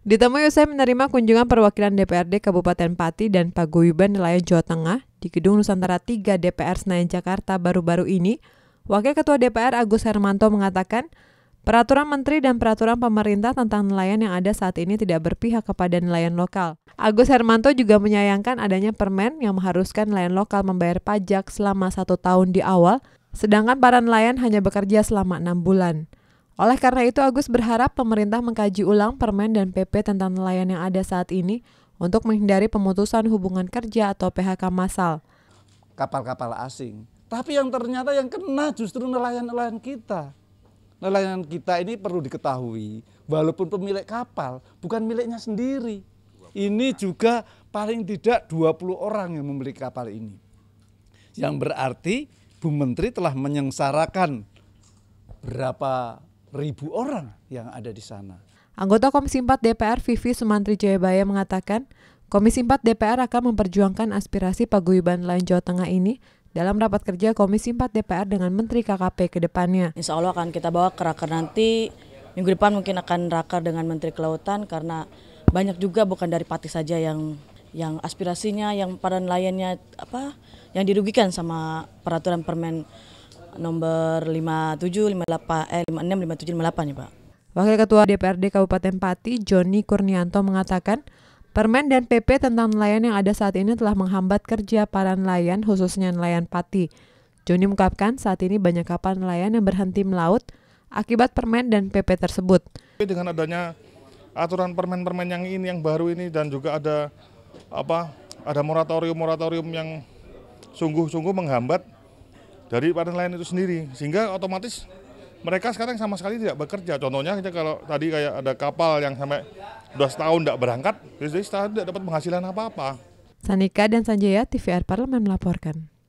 Ditemui usai menerima kunjungan perwakilan DPRD Kabupaten Pati dan Paguyuban Nelayan Jawa Tengah di Gedung Nusantara 3 DPR Senayan Jakarta baru-baru ini, Wakil Ketua DPR Agus Hermanto mengatakan, peraturan menteri dan peraturan pemerintah tentang nelayan yang ada saat ini tidak berpihak kepada nelayan lokal. Agus Hermanto juga menyayangkan adanya permen yang mengharuskan nelayan lokal membayar pajak selama satu tahun di awal, sedangkan para nelayan hanya bekerja selama enam bulan. Oleh karena itu, Agus berharap pemerintah mengkaji ulang permen dan PP tentang nelayan yang ada saat ini untuk menghindari pemutusan hubungan kerja atau PHK massal. Kapal-kapal asing. Tapi yang ternyata yang kena justru nelayan-nelayan kita. Nelayan kita ini perlu diketahui, walaupun pemilik kapal bukan miliknya sendiri. Ini juga paling tidak 20 orang yang memiliki kapal ini. Yang berarti Bu Menteri telah menyengsarakan berapa ribu orang yang ada di sana. Anggota Komisi 4 DPR Vivi Sumantri Jayabaya mengatakan, Komisi 4 DPR akan memperjuangkan aspirasi paguyuban lain Jawa Tengah ini dalam rapat kerja Komisi 4 DPR dengan Menteri KKP ke depannya. Insya Allah akan kita bawa ke raker nanti, minggu depan mungkin akan raker dengan Menteri Kelautan karena banyak juga bukan dari Pati saja yang yang aspirasinya, yang para nelayannya apa, yang dirugikan sama peraturan Permen nomor 57, 58, eh 56, 57, 58 ya Pak. Wakil Ketua DPRD Kabupaten Pati, Joni Kurnianto mengatakan, Permen dan PP tentang nelayan yang ada saat ini telah menghambat kerja para nelayan, khususnya nelayan Pati. Joni mengungkapkan saat ini banyak kapal nelayan yang berhenti melaut akibat permen dan PP tersebut. Dengan adanya aturan permen-permen yang ini yang baru ini dan juga ada apa ada moratorium-moratorium yang sungguh-sungguh menghambat dari lain itu sendiri sehingga otomatis mereka sekarang sama sekali tidak bekerja contohnya kita kalau tadi kayak ada kapal yang sampai dua setahun tidak berangkat jadi setahun tidak dapat penghasilan apa-apa Sanika dan Sanjaya TVR Parlemen melaporkan